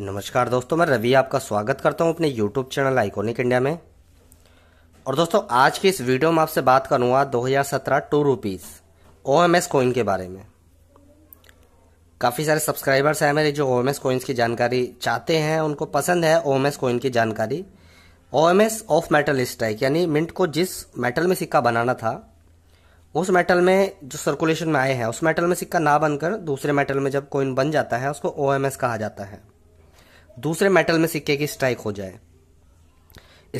नमस्कार दोस्तों मैं रवि आपका स्वागत करता हूं अपने यूट्यूब चैनल आइकोनिक इंडिया में और दोस्तों आज की इस वीडियो में आपसे बात करूंगा 2017 two rupees O M S coin के बारे में काफ़ी सारे सब्सक्राइबर्स हैं मेरे जो ओ एम एस कोइंस की जानकारी चाहते हैं उनको पसंद है ओ एम एस कोइन की जानकारी O M S of metal strike यानी मिंट को जिस मेटल में सिक्का बनाना था उस मेटल में जो सर्कुलेशन में आए हैं उस मेटल में सिक्का ना बनकर दूसरे मेटल में जब कोइन बन जाता है उसको ओ एम एस कहा जाता है दूसरे मेटल में सिक्के की स्ट्राइक हो जाए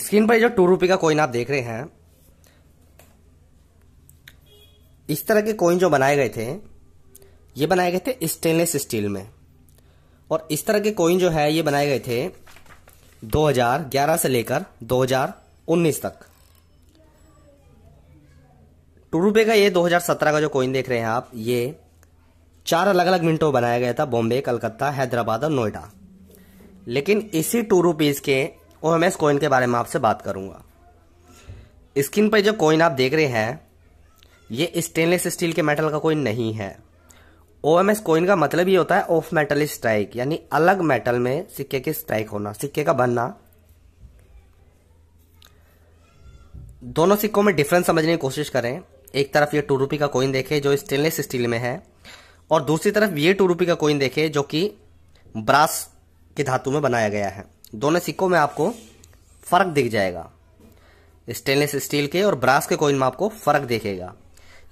स्क्रीन पर जो टू रूपी का कोइन आप देख रहे हैं इस तरह के कोइन जो बनाए गए थे ये बनाए गए थे स्टेनलेस स्टील में और इस तरह के कोइन जो है ये बनाए गए थे 2011 से लेकर 2019 तक टू रूपे का ये 2017 का जो कोइन देख रहे हैं आप ये चार अलग अलग मिनटों बनाया गया था बॉम्बे कलकत्ता हैदराबाद और नोएडा लेकिन इसी टू रुपीज़ के ओ एम एस कोइन के बारे में आपसे बात करूंगा स्क्रीन पर जो कोइन आप देख रहे हैं ये स्टेनलेस स्टील के मेटल का कोइन नहीं है ओ एम एस कोइन का मतलब ये होता है ऑफ मेटल स्ट्राइक यानी अलग मेटल में सिक्के की स्ट्राइक होना सिक्के का बनना दोनों सिक्कों में डिफरेंस समझने की कोशिश करें एक तरफ ये टू रूपी का कोइन देखे जो स्टेनलेस स्टील में है और दूसरी तरफ ये टू रूपी का कोइन देखे जो कि ब्रास के धातु में बनाया गया है दोनों सिक्कों में आपको फर्क दिख जाएगा स्टेनलेस स्टील के और ब्रास के कोइन में आपको फर्क देखेगा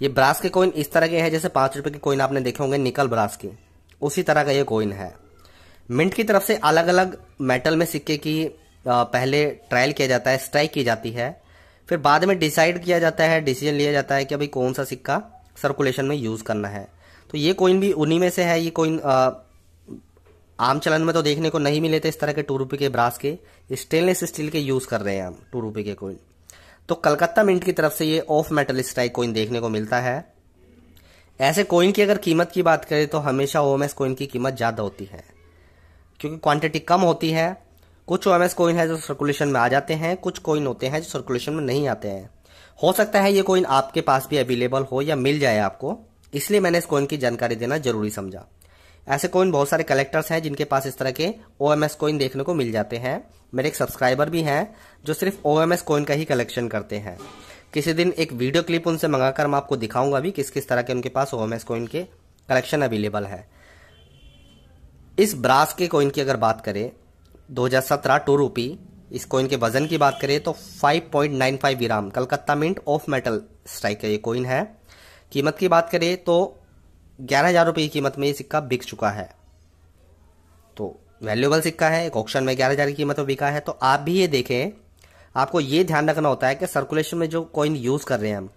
ये ब्रास के कोइन इस तरह के हैं जैसे पाँच रुपए के कोइन आपने देखे होंगे निकल ब्रास के उसी तरह का ये कोइन है मिंट की तरफ से अलग अलग मेटल में सिक्के की पहले ट्रायल किया जाता है स्ट्राइक की जाती है फिर बाद में डिसाइड किया जाता है डिसीजन लिया जाता है कि अभी कौन सा सिक्का सर्कुलेशन में यूज़ करना है तो ये कोइन भी उन्हीं में से है ये कोइन आम चलन में तो देखने को नहीं मिले थे इस तरह के टू रुपये के ब्रास के स्टेनलेस स्टील के यूज़ कर रहे हैं हम टू रुपये के कोइन तो कलकत्ता मिंट की तरफ से ये ऑफ मेटल स्ट्राइक कोइन देखने को मिलता है ऐसे कोइन की अगर कीमत की बात करें तो हमेशा ओ कोइन की कीमत ज़्यादा होती है क्योंकि क्वांटिटी कम होती है कुछ ओ कोइन है जो सर्कुलेशन में आ जाते हैं कुछ कोइन होते हैं जो सर्कुलेशन में नहीं आते हैं हो सकता है ये कोइन आपके पास भी अवेलेबल हो या मिल जाए आपको इसलिए मैंने इस कोइन की जानकारी देना जरूरी समझा ऐसे कोइन बहुत सारे कलेक्टर्स हैं जिनके पास इस तरह के ओ एम एस कोइन देखने को मिल जाते हैं मेरे एक सब्सक्राइबर भी हैं जो सिर्फ ओ एम एस कोइन का ही कलेक्शन करते हैं किसी दिन एक वीडियो क्लिप उनसे मंगाकर मैं आपको दिखाऊंगा भी किस किस तरह के उनके पास ओ एम एस कोइन के कलेक्शन अवेलेबल है इस ब्रास के कोइन की अगर बात करें सत्रह टू रूपी इस कोइन के वजन की बात करें तो five gram Calcutta mint of metal strike का ये कोइन है कीमत की बात करें तो ग्यारह हज़ार रुपये की कीमत में ये सिक्का बिक चुका है तो वैल्यूबल सिक्का है एक ऑप्शन में ग्यारह हज़ार की कीमत में बिका है तो आप भी ये देखें आपको ये ध्यान रखना होता है कि सर्कुलेशन में जो कॉइन यूज़ कर रहे हैं हम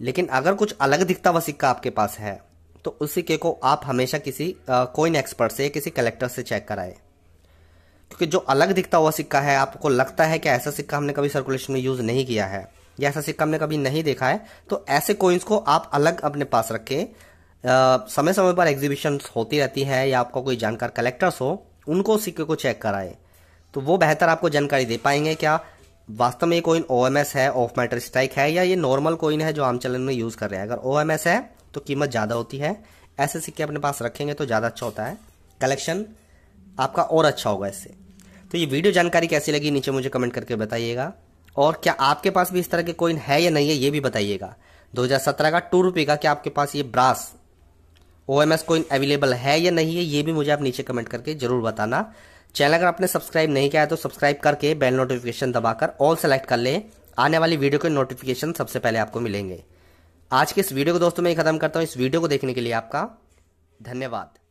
लेकिन अगर कुछ अलग दिखता हुआ सिक्का आपके पास है तो उस सिक्के को आप हमेशा किसी कॉइन एक्सपर्ट से किसी कलेक्टर से चेक कराए क्योंकि जो अलग दिखता हुआ सिक्का है आपको लगता है कि ऐसा सिक्का हमने कभी सर्कुलेशन में यूज़ नहीं किया है या ऐसा सिक्का हमने कभी नहीं देखा है तो ऐसे कोइंस को आप अलग अपने पास रखें समय समय पर एग्जीबिशन होती रहती है या आपका कोई जानकार कलेक्टर्स हो उनको सिक्के को चेक कराए तो वो बेहतर आपको जानकारी दे पाएंगे क्या वास्तव में ये कोइन ओ है ऑफ मैटर स्ट्राइक है या ये नॉर्मल कोइन है जो आम चलन में यूज़ कर रहे हैं अगर ओ है तो कीमत ज़्यादा होती है ऐसे सिक्के अपने पास रखेंगे तो ज़्यादा अच्छा होता है कलेक्शन आपका और अच्छा होगा इससे तो ये वीडियो जानकारी कैसी लगी नीचे मुझे कमेंट करके बताइएगा और क्या आपके पास भी इस तरह के कोइन है या नहीं है ये भी बताइएगा 2017 का टू रुपये का क्या आपके पास ये brass O M S coin available है या नहीं है ये भी मुझे आप नीचे कमेंट करके जरूर बताना चैनल अगर आपने सब्सक्राइब नहीं किया है तो सब्सक्राइब करके बेल नोटिफिकेशन दबाकर ऑल सेलेक्ट कर लें आने वाली वीडियो के नोटिफिकेशन सबसे पहले आपको मिलेंगे आज के इस वीडियो को दोस्तों मैं खत्म करता हूँ इस वीडियो को देखने के लिए आपका धन्यवाद